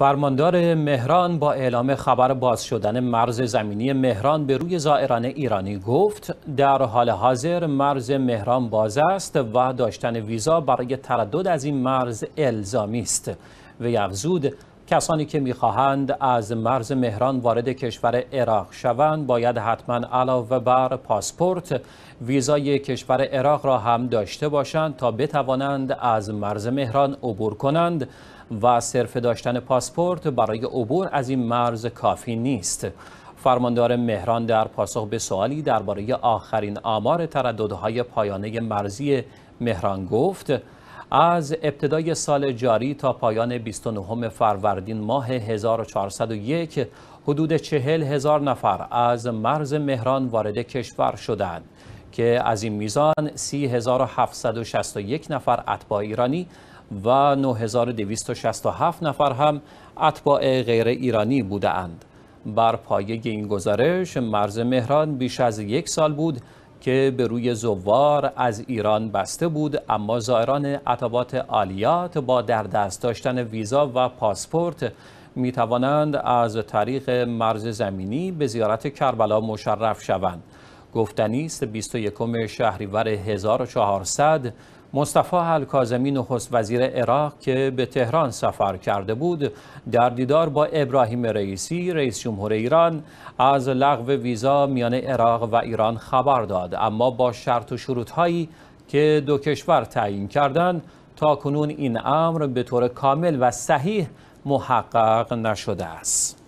فرماندار مهران با اعلام خبر باز شدن مرز زمینی مهران به روی زائران ایرانی گفت در حال حاضر مرز مهران باز است و داشتن ویزا برای تردد از این مرز الزامی است و افزود کسانی که میخواهند از مرز مهران وارد کشور عراق شوند باید حتما علاوه بر پاسپورت ویزای کشور عراق را هم داشته باشند تا بتوانند از مرز مهران عبور کنند و صرف داشتن پاسپورت برای عبور از این مرز کافی نیست فرماندار مهران در پاسخ به سوالی درباره آخرین آمار ترددهای پایانه مرزی مهران گفت از ابتدای سال جاری تا پایان 29 فروردین ماه 1401 حدود چهل هزار نفر از مرز مهران وارد کشور شدند که از این میزان 30761 نفر اتباع ایرانی و 9267 نفر هم اتباع غیر ایرانی بوده اند. بر پایه این گزارش مرز مهران بیش از یک سال بود که به روی زوار از ایران بسته بود اما زائران عطبات آلیات با در دست داشتن ویزا و پاسپورت می توانند از طریق مرز زمینی به زیارت کربلا مشرف شوند. گفتنی است 21 شهریور 1400 مصطفی الکاظمی نخست وزیر عراق که به تهران سفر کرده بود در دیدار با ابراهیم رئیسی رئیس جمهور ایران از لغو ویزا میان عراق و ایران خبر داد اما با شرط و شروط هایی که دو کشور تعیین کردند تا کنون این امر به طور کامل و صحیح محقق نشده است